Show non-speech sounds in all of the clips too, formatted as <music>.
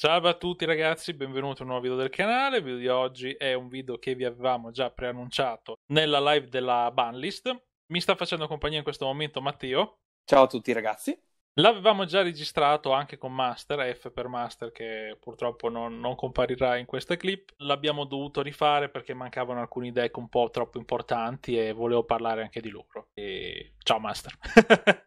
Salve a tutti ragazzi, benvenuti a un nuovo video del canale. Il video di oggi è un video che vi avevamo già preannunciato nella live della banlist. Mi sta facendo compagnia in questo momento Matteo. Ciao a tutti ragazzi. L'avevamo già registrato anche con Master, F per Master, che purtroppo non, non, comparirà in questa clip. L'abbiamo dovuto rifare perché mancavano alcuni deck un po' troppo importanti e volevo parlare anche di loro. E... Ciao Master! <laughs>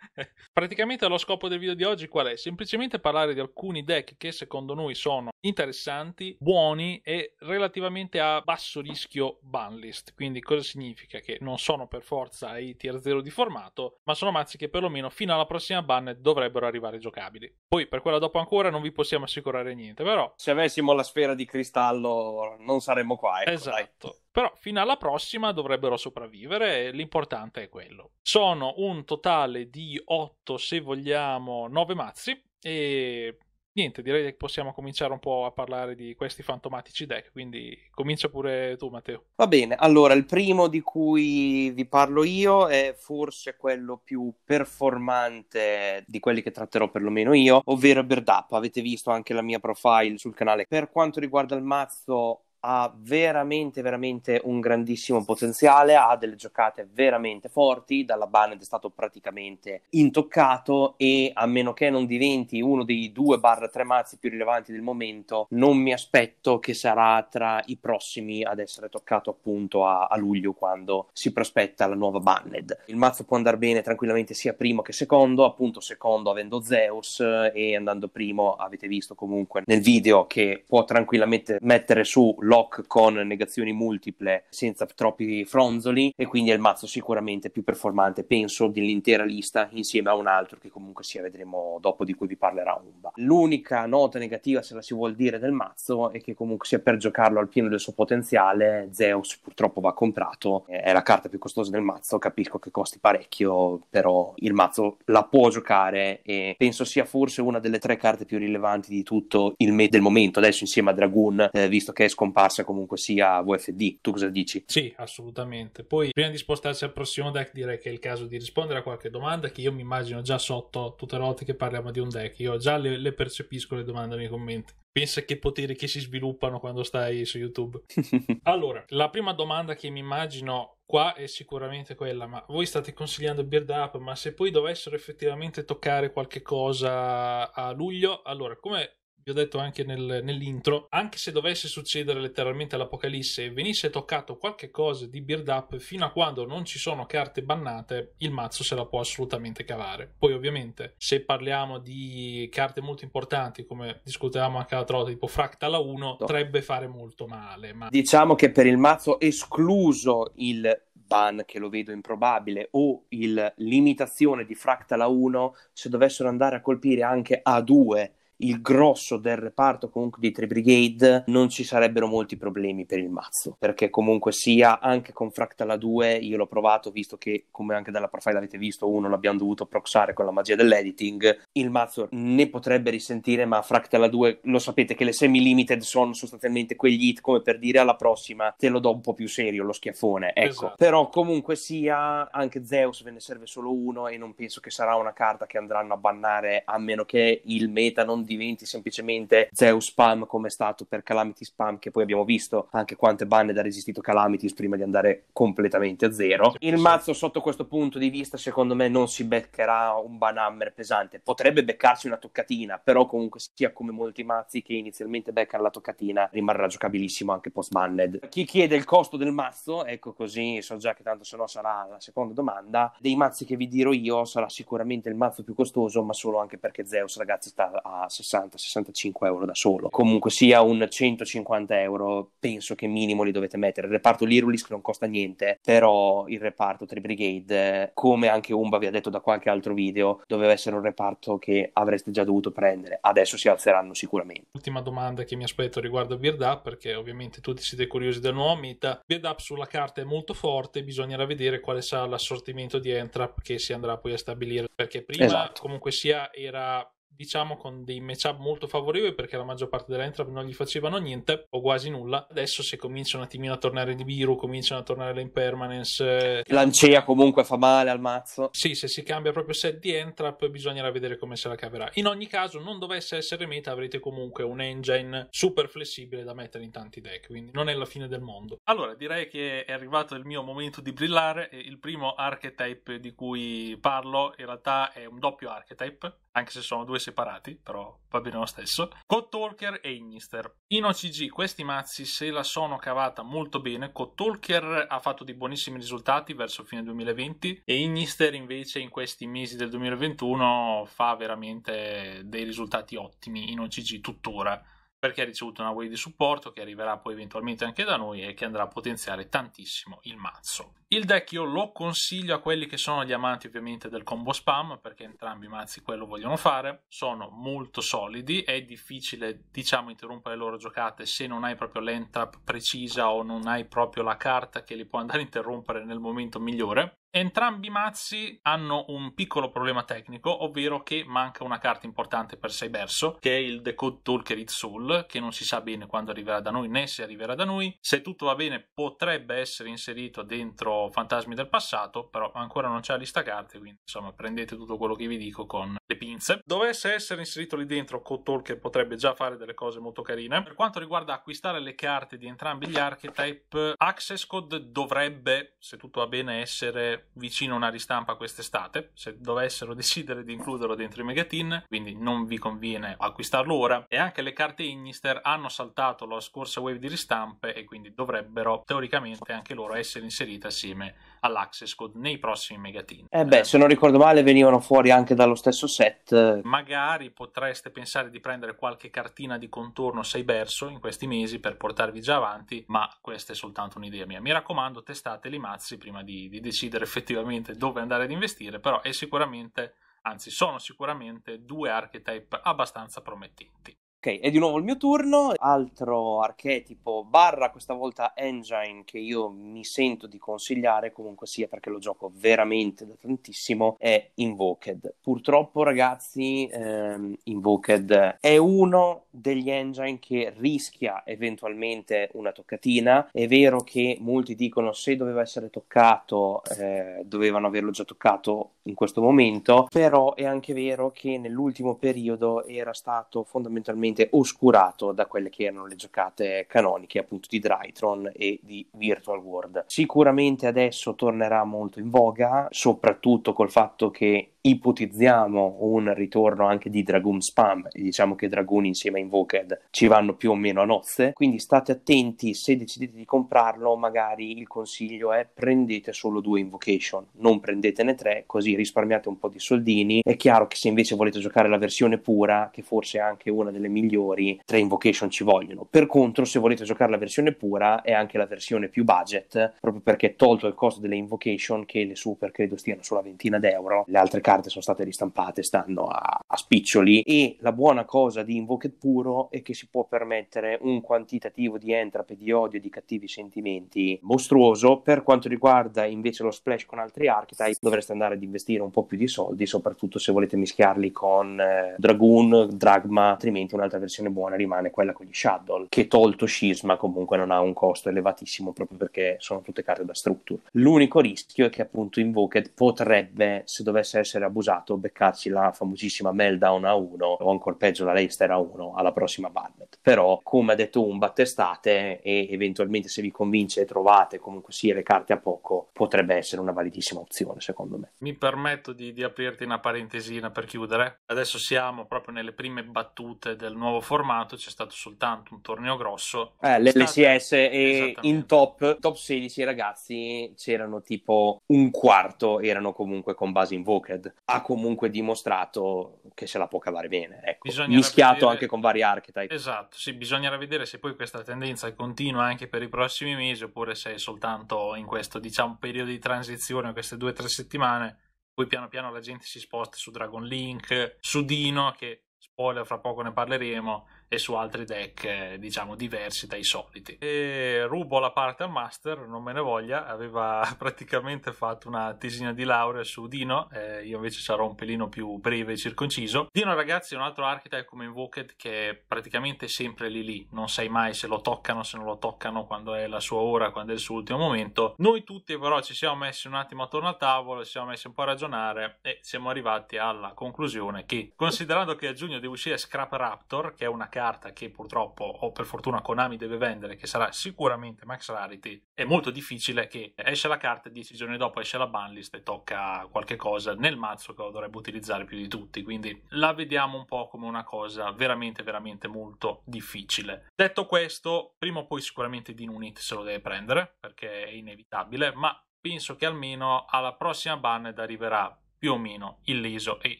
Praticamente lo scopo del video di oggi qual è? Semplicemente parlare di alcuni deck che secondo noi sono interessanti, buoni e relativamente a basso rischio banlist. Quindi cosa significa? Che non sono per forza i tier 0 di formato, ma sono mazzi che perlomeno fino alla prossima ban dovranno dovrebbero arrivare giocabili. Poi per quella dopo ancora non vi possiamo assicurare niente, però... Se avessimo la sfera di cristallo non saremmo qua. Ecco, esatto. Dai. Però fino alla prossima dovrebbero sopravvivere e l'importante è quello. Sono un totale di 8, se vogliamo, 9 mazzi e niente, direi che possiamo cominciare un po' a parlare di questi fantomatici deck, quindi comincia pure tu Matteo. Va bene, allora il primo di cui vi parlo io è forse quello più performante di quelli che tratterò perlomeno io, ovvero Bird Up. Avete visto anche la mia profile sul canale. Per quanto riguarda il mazzo, ha veramente, veramente un grandissimo potenziale, ha delle giocate veramente forti, dalla Banned è stato praticamente intoccato e a meno che non diventi uno dei due barra tre mazzi più rilevanti del momento, non mi aspetto che sarà tra i prossimi ad essere toccato appunto a, a luglio quando si prospetta la nuova Banned. Il mazzo può andare bene tranquillamente sia primo che secondo, appunto secondo avendo Zeus eh, e andando primo avete visto comunque nel video che può tranquillamente mettere su lock con negazioni multiple senza troppi fronzoli e quindi è il mazzo sicuramente più performante, penso, dell'intera lista insieme a un altro che comunque sia vedremo dopo di cui vi parlerà Umba. L'unica nota negativa, se la si vuol dire, del mazzo è che comunque sia per giocarlo al pieno del suo potenziale, Zeus purtroppo va comprato, è la carta più costosa del mazzo, capisco che costi parecchio, però il mazzo la può giocare e penso sia forse una delle tre carte più rilevanti di tutto il me del momento, adesso insieme a Dragoon, eh, visto che è scomparso comparsa comunque sia VFD. Tu cosa dici? Sì, assolutamente. Poi prima di spostarci al prossimo deck direi che è il caso di rispondere a qualche domanda che io mi immagino già sotto tutte le volte che parliamo di un deck. Io già le, le percepisco le domande nei commenti. Pensa che poteri che si sviluppano quando stai su YouTube. <laughs> allora, la prima domanda che mi immagino qua è sicuramente quella, ma voi state consigliando build up, ma se poi dovessero effettivamente toccare qualche cosa a luglio, allora come vi ho detto anche nel, nell'intro, anche se dovesse succedere letteralmente l'Apocalisse e venisse toccato qualche cosa di build up, fino a quando non ci sono carte bannate, il mazzo se la può assolutamente cavare. Poi ovviamente, se parliamo di carte molto importanti, come discutevamo anche l'altra volta, tipo Fractala 1, potrebbe fare molto male. Ma... Diciamo che per il mazzo escluso il ban che lo vedo improbabile o il limitazione di Fractala 1 se dovessero andare a colpire anche A2 il grosso del reparto comunque di 3 Brigade non ci sarebbero molti problemi per il mazzo perché comunque sia anche con Fractala 2 io l'ho provato visto che come anche dalla profile avete visto uno l'abbiamo dovuto proxare con la magia dell'editing il mazzo ne potrebbe risentire ma Fractala 2 lo sapete che le semi limited sono sostanzialmente quegli hit come per dire alla prossima te lo do un po' più serio lo schiaffone ecco esatto. però comunque sia anche Zeus ve ne serve solo uno e non penso che sarà una carta che andranno a bannare a meno che il meta non diventi semplicemente Zeus Spam come è stato per Calamity Spam che poi abbiamo visto anche quante banne ha resistito Calamity prima di andare completamente a zero. Il mazzo sotto questo punto di vista secondo me non si beccherà un banhammer pesante, potrebbe beccarsi una toccatina, però comunque sia come molti mazzi che inizialmente beccano la toccatina rimarrà giocabilissimo anche post banned. Chi chiede il costo del mazzo, ecco così so già che tanto se no sarà la seconda domanda, dei mazzi che vi dirò io sarà sicuramente il mazzo più costoso, ma solo anche perché Zeus ragazzi sta a 60 60-65 euro da solo. Comunque sia un 150 euro, penso che minimo li dovete mettere. Il reparto Lirulis non costa niente, però il reparto Tri Brigade, come anche Umba vi ha detto da qualche altro video, doveva essere un reparto che avreste già dovuto prendere. Adesso si alzeranno sicuramente. Ultima domanda che mi aspetto riguardo a Beard Up, perché ovviamente tutti siete curiosi del nuovo Mita. Up sulla carta è molto forte, bisognerà vedere quale sarà l'assortimento di Entrap che si andrà poi a stabilire, perché prima esatto. comunque sia era diciamo con dei matchup molto favorevoli perché la maggior parte entrap non gli facevano niente o quasi nulla adesso se cominciano un attimino a tornare di Biru cominciano a tornare le impermanence eh, Lancea comunque fa male al mazzo sì se si cambia proprio set di entrap bisognerà vedere come se la caverà in ogni caso non dovesse essere meta avrete comunque un engine super flessibile da mettere in tanti deck quindi non è la fine del mondo allora direi che è arrivato il mio momento di brillare il primo archetype di cui parlo in realtà è un doppio archetype anche se sono due separati, però va bene lo stesso. Cotalker e Innister. In OCG questi mazzi se la sono cavata molto bene. Cotalker ha fatto dei buonissimi risultati verso fine 2020 e Innister invece in questi mesi del 2021 fa veramente dei risultati ottimi in OCG tuttora perché ha ricevuto una wave di supporto che arriverà poi eventualmente anche da noi e che andrà a potenziare tantissimo il mazzo. Il deck io lo consiglio a quelli che sono gli amanti ovviamente del combo spam perché entrambi i mazzi quello vogliono fare, sono molto solidi, è difficile diciamo interrompere le loro giocate se non hai proprio l'entrap precisa o non hai proprio la carta che li può andare a interrompere nel momento migliore Entrambi i mazzi hanno un piccolo problema tecnico, ovvero che manca una carta importante per Seiberso, che è il Decode Talker Soul, che non si sa bene quando arriverà da noi né se arriverà da noi. Se tutto va bene potrebbe essere inserito dentro Fantasmi del passato, però ancora non c'è la lista carte, quindi insomma prendete tutto quello che vi dico con le pinze. Dovesse essere inserito lì dentro, Code Talker potrebbe già fare delle cose molto carine. Per quanto riguarda acquistare le carte di entrambi gli archetype, Access Code dovrebbe, se tutto va bene, essere vicino a una ristampa quest'estate, se dovessero <laughs> decidere di includerlo dentro i megatin, quindi non vi conviene acquistarlo ora. E anche le carte Innister hanno saltato la scorsa wave di ristampe e quindi dovrebbero teoricamente anche loro essere inserite assieme all'Access Code nei prossimi megatin. Eh beh, eh. se non ricordo male venivano fuori anche dallo stesso set. Magari potreste pensare di prendere qualche cartina di contorno sei perso in questi mesi per portarvi già avanti, ma questa è soltanto un'idea mia. Mi raccomando, testate i mazzi prima di, di decidere effettivamente dove andare ad investire, però è sicuramente anzi sono sicuramente due archetype abbastanza promettenti. Ok, è di nuovo il mio turno, altro archetipo, barra questa volta engine che io mi sento di consigliare comunque sia perché lo gioco veramente da tantissimo, è Invoked. Purtroppo ragazzi, ehm, Invoked è uno degli engine che rischia eventualmente una toccatina. È vero che molti dicono se doveva essere toccato, eh, dovevano averlo già toccato in questo momento, però è anche vero che nell'ultimo periodo era stato fondamentalmente completamente oscurato da quelle che erano le giocate canoniche appunto di Drytron e di Virtual World. Sicuramente adesso tornerà molto in voga, soprattutto col fatto che ipotizziamo un ritorno anche di Dragoon Spam, diciamo che Dragoon insieme a Invoked ci vanno più o meno a nozze, quindi state attenti se decidete di comprarlo, magari il consiglio è prendete solo due Invocation, non prendetene tre, così risparmiate un po' di soldini. È chiaro che se invece volete giocare la versione pura, che forse è anche una delle migliori, tre Invocation ci vogliono. Per contro, se volete giocare la versione pura, è anche la versione più budget, proprio perché tolto il costo delle Invocation, che le super credo stiano sulla ventina d'euro, le altre carte carte sono state ristampate, stanno a, a, spiccioli e la buona cosa di Invoked Puro è che si può permettere un quantitativo di entrape, di odio, di cattivi sentimenti mostruoso. Per quanto riguarda invece lo splash con altri archetype, dovreste andare ad investire un po' più di soldi, soprattutto se volete mischiarli con eh, Dragoon, Dragma, altrimenti un'altra versione buona rimane quella con gli Shadow, che tolto Scisma comunque non ha un costo elevatissimo proprio perché sono tutte carte da structure. L'unico rischio è che appunto Invoked potrebbe, se dovesse essere essere abusato, beccarsi la famosissima meltdown a 1 o ancora peggio la Leicester a 1 alla prossima Barnet. Però, come ha detto Umba, testate e eventualmente se vi convince e trovate comunque sia le carte a poco, potrebbe essere una validissima opzione secondo me. Mi permetto di, di aprirti una parentesina per chiudere. Adesso siamo proprio nelle prime battute del nuovo formato, c'è stato soltanto un torneo grosso. Eh, L'LCS e in top, top 16 ragazzi c'erano tipo un quarto erano comunque con base invoked ha comunque dimostrato che se la può cavare bene, ecco. mischiato vedere... anche con vari archetype. Esatto, sì, bisognerà vedere se poi questa tendenza continua anche per i prossimi mesi oppure se è soltanto in questo diciamo, periodo di transizione, queste due o tre settimane, poi piano piano la gente si sposta su Dragon Link, su Dino, che spoiler fra poco ne parleremo, e su altri deck eh, diciamo diversi dai soliti e rubo la parte al master non me ne voglia aveva <laughs> praticamente fatto una tesina di laurea su Dino eh, io invece sarò un pelino più breve e circonciso Dino ragazzi è un altro archetype come Invoked che è praticamente sempre lì lì non sai mai se lo toccano se non lo toccano quando è la sua ora quando è il suo ultimo momento noi tutti però ci siamo messi un attimo attorno al tavolo ci siamo messi un po' a ragionare e siamo arrivati alla conclusione che considerando che a giugno deve uscire Scrap Raptor che è una carta carta che purtroppo o per fortuna Konami deve vendere, che sarà sicuramente Max Rarity, è molto difficile che esce la carta e dieci giorni dopo esce la banlist e tocca qualche cosa nel mazzo che lo dovrebbe utilizzare più di tutti. Quindi la vediamo un po' come una cosa veramente, veramente molto difficile. Detto questo, prima o poi sicuramente Dean Unit se lo deve prendere perché è inevitabile, ma penso che almeno alla prossima banned arriverà più o meno illeso e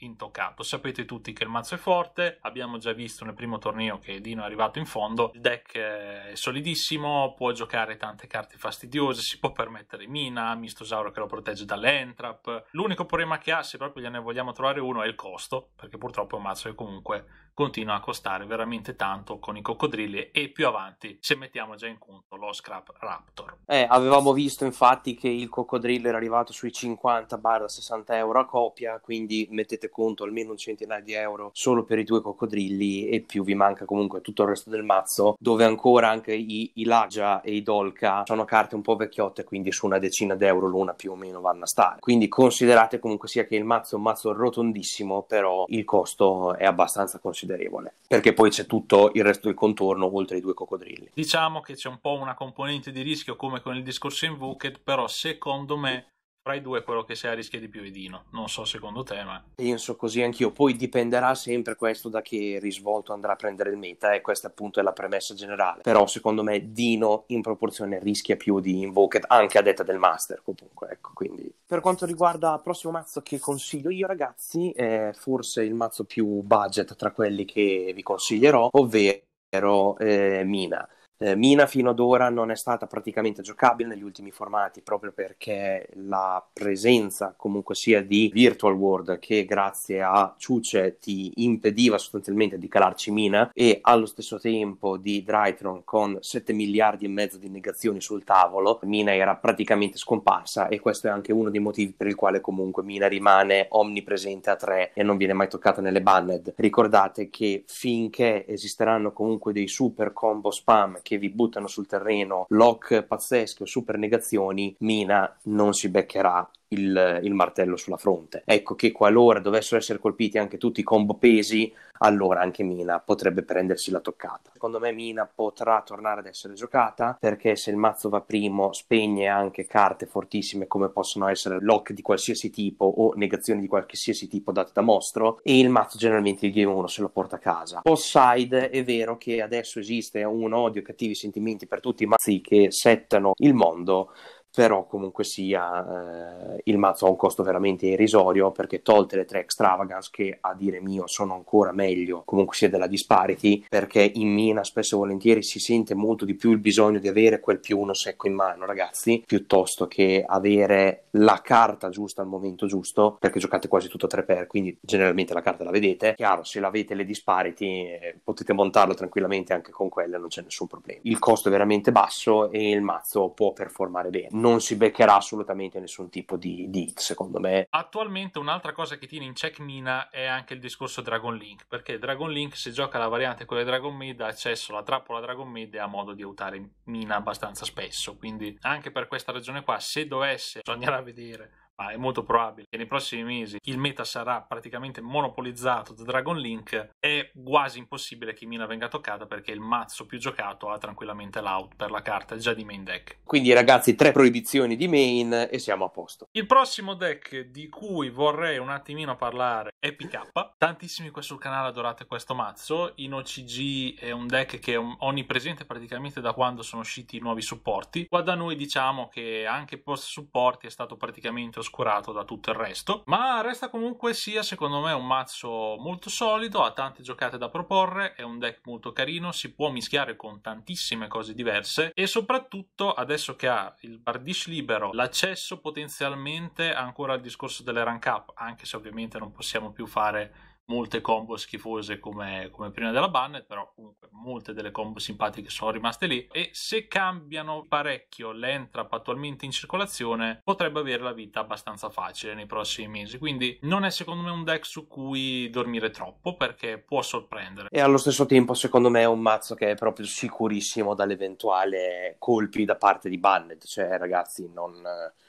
intoccato. Sapete tutti che il mazzo è forte, abbiamo già visto nel primo torneo che Dino è arrivato in fondo, il deck è solidissimo, può giocare tante carte fastidiose, si può permettere Mina, Mistosauro che lo protegge dall'Entrap. L'unico problema che ha, se proprio gliene vogliamo trovare uno, è il costo, perché purtroppo è un mazzo che comunque continua a costare veramente tanto con i coccodrilli e più avanti se mettiamo già in conto lo Scrap Raptor. Eh, avevamo visto infatti che il coccodrillo era arrivato sui 50-60 euro a copia, quindi mettete conto almeno un centinaio di euro solo per i due coccodrilli e più vi manca comunque tutto il resto del mazzo, dove ancora anche i, i Lagia e i Dolca sono carte un po' vecchiotte, quindi su una decina d'euro l'una più o meno vanno a stare. Quindi considerate comunque sia che il mazzo è un mazzo rotondissimo, però il costo è abbastanza considerato considerevole, perché poi c'è tutto il resto del contorno oltre ai due coccodrilli. Diciamo che c'è un po' una componente di rischio come con il discorso Invoked, però secondo me fra i due quello che si rischia di più è Dino. Non so secondo te, ma... Penso così anch'io. Poi dipenderà sempre questo da che risvolto andrà a prendere il meta e eh, questa appunto è la premessa generale. Però secondo me Dino in proporzione rischia più di Invoked, anche a detta del Master comunque, ecco, quindi... Per quanto riguarda il prossimo mazzo che consiglio io ragazzi, è forse il mazzo più budget tra quelli che vi consiglierò, ovvero eh, Mina eh, Mina fino ad ora non è stata praticamente giocabile negli ultimi formati proprio perché la presenza comunque sia di Virtual World che grazie a Ciuce ti impediva sostanzialmente di calarci Mina e allo stesso tempo di Drytron con 7 miliardi e mezzo di negazioni sul tavolo Mina era praticamente scomparsa e questo è anche uno dei motivi per il quale comunque Mina rimane omnipresente a 3 e non viene mai toccata nelle banned ricordate che finché esisteranno comunque dei super combo spam che vi buttano sul terreno lock pazzesche o super negazioni, Mina non si beccherà il, il, martello sulla fronte. Ecco che qualora dovessero essere colpiti anche tutti i combo pesi, allora anche Mina potrebbe prendersi la toccata. Secondo me Mina potrà tornare ad essere giocata perché se il mazzo va primo spegne anche carte fortissime come possono essere lock di qualsiasi tipo o negazioni di qualsiasi tipo date da mostro e il mazzo generalmente il game 1 se lo porta a casa. Post-side è vero che adesso esiste un odio, cattivi sentimenti per tutti i mazzi che settano il mondo però comunque sia eh, il mazzo ha un costo veramente irrisorio perché tolte le tre extravagance che a dire mio sono ancora meglio comunque sia della disparity perché in mina spesso e volentieri si sente molto di più il bisogno di avere quel più uno secco in mano ragazzi piuttosto che avere la carta giusta al momento giusto perché giocate quasi tutto a 3 per quindi generalmente la carta la vedete chiaro se l'avete le disparity eh, potete montarlo tranquillamente anche con quelle non c'è nessun problema il costo è veramente basso e il mazzo può performare bene non si beccherà assolutamente nessun tipo di, di hit, secondo me. Attualmente un'altra cosa che tiene in check Mina è anche il discorso Dragon Link, perché Dragon Link se gioca la variante con le Dragon Maid ha accesso alla trappola Dragon Maid e ha modo di aiutare Mina abbastanza spesso, quindi anche per questa ragione qua, se dovesse, bisognerà vedere, ma è molto probabile che nei prossimi mesi il meta sarà praticamente monopolizzato da Dragon Link, è quasi impossibile che Mina venga toccata perché il mazzo più giocato ha tranquillamente l'out per la carta già di main deck. Quindi ragazzi, tre proibizioni di main e siamo a posto. Il prossimo deck di cui vorrei un attimino parlare è PK. Tantissimi qua sul canale adorate questo mazzo. In OCG è un deck che è onnipresente praticamente da quando sono usciti i nuovi supporti. Qua da noi diciamo che anche post supporti è stato praticamente oscuro oscurato da tutto il resto, ma resta comunque sia secondo me un mazzo molto solido, ha tante giocate da proporre, è un deck molto carino, si può mischiare con tantissime cose diverse e soprattutto adesso che ha il Bardish libero, l'accesso potenzialmente ancora al discorso delle rank up, anche se ovviamente non possiamo più fare molte combo schifose come, come, prima della Bannet, però comunque molte delle combo simpatiche sono rimaste lì e se cambiano parecchio l'entrap attualmente in circolazione potrebbe avere la vita abbastanza facile nei prossimi mesi, quindi non è secondo me un deck su cui dormire troppo perché può sorprendere. E allo stesso tempo secondo me è un mazzo che è proprio sicurissimo dall'eventuale colpi da parte di Bannet, cioè ragazzi non,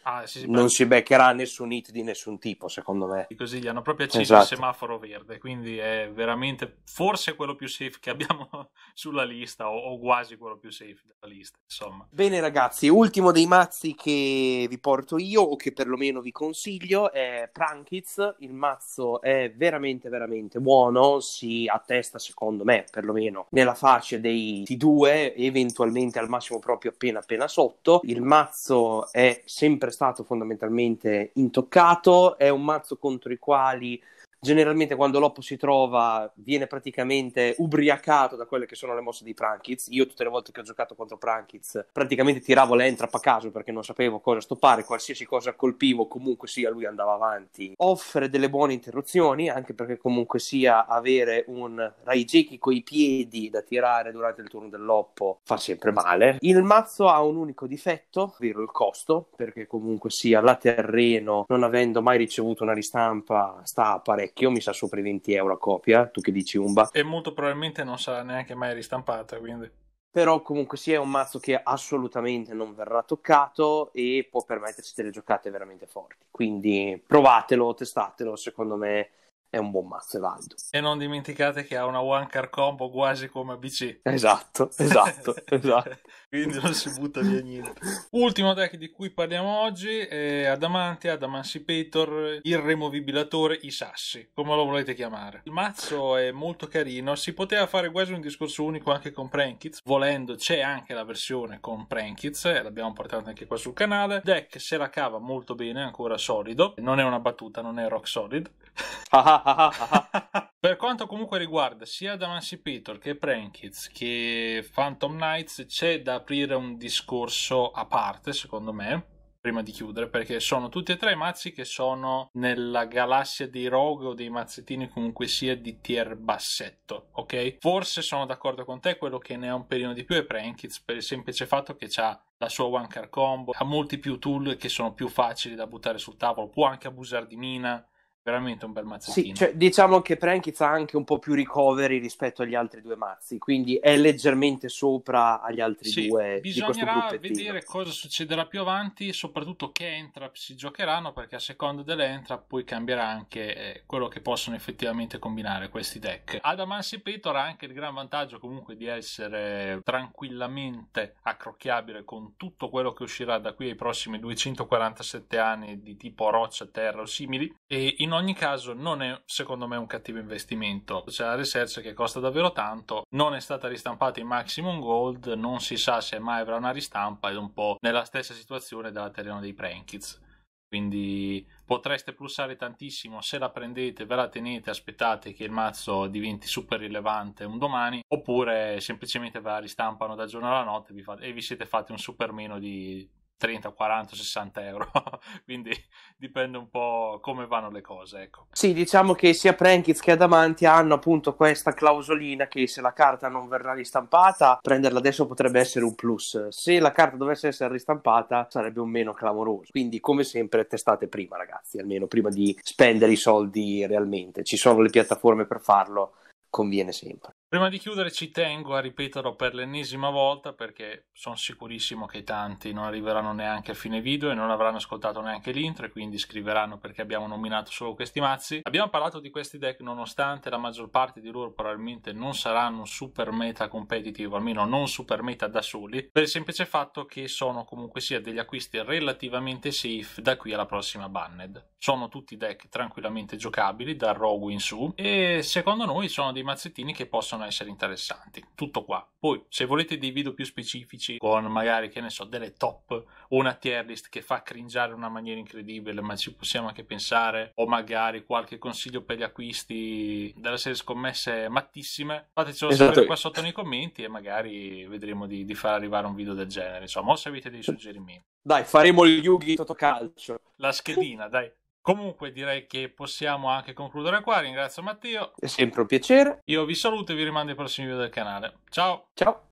ah, sì, sì, non si beccherà nessun hit di nessun tipo secondo me. così gli hanno proprio acceso esatto. il semaforo verde verde, quindi è veramente forse quello più safe che abbiamo <laughs> sulla lista o, o quasi quello più safe della lista, insomma. Bene ragazzi, ultimo dei mazzi che vi porto io o che perlomeno vi consiglio è Prankitz, il mazzo è veramente veramente buono, si attesta secondo me perlomeno nella fascia dei T2, eventualmente al massimo proprio appena appena sotto. Il mazzo è sempre stato fondamentalmente intoccato, è un mazzo contro i quali generalmente quando Loppo si trova viene praticamente ubriacato da quelle che sono le mosse di Prankic. Io tutte le volte che ho giocato contro Prankic praticamente tiravo l'entrap a caso perché non sapevo cosa stoppare, qualsiasi cosa colpivo comunque sia lui andava avanti. Offre delle buone interruzioni anche perché comunque sia avere un Raijeki coi piedi da tirare durante il turno dell'Oppo fa sempre male. Il mazzo ha un unico difetto, ovvero il costo, perché comunque sia la terreno non avendo mai ricevuto una ristampa sta a parecchio vecchio, mi sa sopra i 20 euro a copia, tu che dici Umba. E molto probabilmente non sarà neanche mai ristampata, quindi. Però comunque sia sì, è un mazzo che assolutamente non verrà toccato e può permetterci delle giocate veramente forti. Quindi provatelo, testatelo, secondo me è un buon mazzo, è valido. E non dimenticate che ha una one car combo quasi come BC. Esatto, <laughs> esatto, esatto. Quindi non si butta via niente. Ultimo deck di cui parliamo oggi è Adamantia, Adamancipator, il removibilatore, i sassi, come lo volete chiamare. Il mazzo è molto carino, si poteva fare quasi un discorso unico anche con Prankits, volendo c'è anche la versione con Prankits, eh, l'abbiamo portata anche qua sul canale. Deck se la cava molto bene, ancora solido, non è una battuta, non è rock solid. <laughs> per quanto comunque riguarda sia D'Emancipator che Prankids che Phantom Knights, c'è da aprire un discorso a parte, secondo me prima di chiudere, perché sono tutti e tre i mazzi che sono nella galassia dei rogue o dei mazzettini comunque sia di tier bassetto, ok? Forse sono d'accordo con te, quello che ne ha un pelino di più è Prankits per il semplice fatto che ha la sua one card combo, ha molti più tool che sono più facili da buttare sul tavolo, può anche abusare di mina, veramente un bel mazzettino. Sì, cioè, diciamo che Prankiz ha anche un po' più recovery rispetto agli altri due mazzi, quindi è leggermente sopra agli altri sì, due. Bisognerà vedere cosa succederà più avanti, soprattutto che entrap si giocheranno, perché a seconda delle entrap poi cambierà anche eh, quello che possono effettivamente combinare questi deck. Adamans e Petor ha anche il gran vantaggio comunque di essere tranquillamente accrocchiabile con tutto quello che uscirà da qui ai prossimi 247 anni di tipo roccia, terra o simili, e in in ogni caso non è secondo me un cattivo investimento. C'è la research che costa davvero tanto, non è stata ristampata in Maximum Gold, non si sa se mai avrà una ristampa ed è un po' nella stessa situazione della Terreno dei Prankids. Quindi potreste plussare tantissimo se la prendete, ve la tenete, aspettate che il mazzo diventi super rilevante un domani, oppure semplicemente ve la ristampano da giorno alla notte e vi, fate, e vi siete fatti un super meno di 30, 40, 60 euro. <laughs> Quindi dipende un po' come vanno le cose. Ecco. Sì, diciamo che sia Prankiz che Adamanti hanno appunto questa clausolina che se la carta non verrà ristampata, prenderla adesso potrebbe essere un plus. Se la carta dovesse essere ristampata, sarebbe un meno clamoroso. Quindi, come sempre, testate prima, ragazzi, almeno prima di spendere i soldi realmente. Ci sono le piattaforme per farlo, conviene sempre. Prima di chiudere ci tengo a ripeterlo per l'ennesima volta perché sono sicurissimo che tanti non arriveranno neanche a fine video e non avranno ascoltato neanche l'intro e quindi scriveranno perché abbiamo nominato solo questi mazzi. Abbiamo parlato di questi deck nonostante la maggior parte di loro probabilmente non saranno super meta competitive, almeno non super meta da soli, per il semplice fatto che sono comunque sia degli acquisti relativamente safe da qui alla prossima Banned. Sono tutti deck tranquillamente giocabili dal Rogue in su e secondo noi sono dei mazzettini che possono possono essere interessanti. Tutto qua. Poi, se volete dei video più specifici, con magari, che ne so, delle top una tier list che fa cringiare in una maniera incredibile, ma ci possiamo anche pensare, o magari qualche consiglio per gli acquisti della serie scommesse mattissime, fatecelo esatto. sapere qua sotto nei commenti e magari vedremo di, di far arrivare un video del genere. Insomma, o se avete dei suggerimenti. Dai, faremo il Yugi Totocalcio. La schedina, dai. Comunque direi che possiamo anche concludere qua. Ringrazio Matteo. È sempre un piacere. Io vi saluto e vi rimando ai prossimi video del canale. Ciao. Ciao.